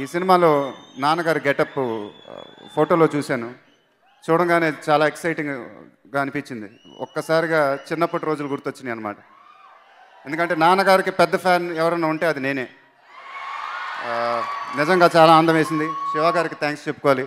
ఈ సినిమాలో నాన్నగారి గెటప్ ఫోటోలో చూశాను చూడంగానే చాలా ఎక్సైటింగ్గా అనిపించింది ఒక్కసారిగా చిన్నప్పటి రోజులు గుర్తొచ్చినాయి అనమాట ఎందుకంటే నాన్నగారికి పెద్ద ఫ్యాన్ ఎవరైనా ఉంటే అది నేనే నిజంగా చాలా ఆనందం వేసింది శివ గారికి థ్యాంక్స్ చెప్పుకోవాలి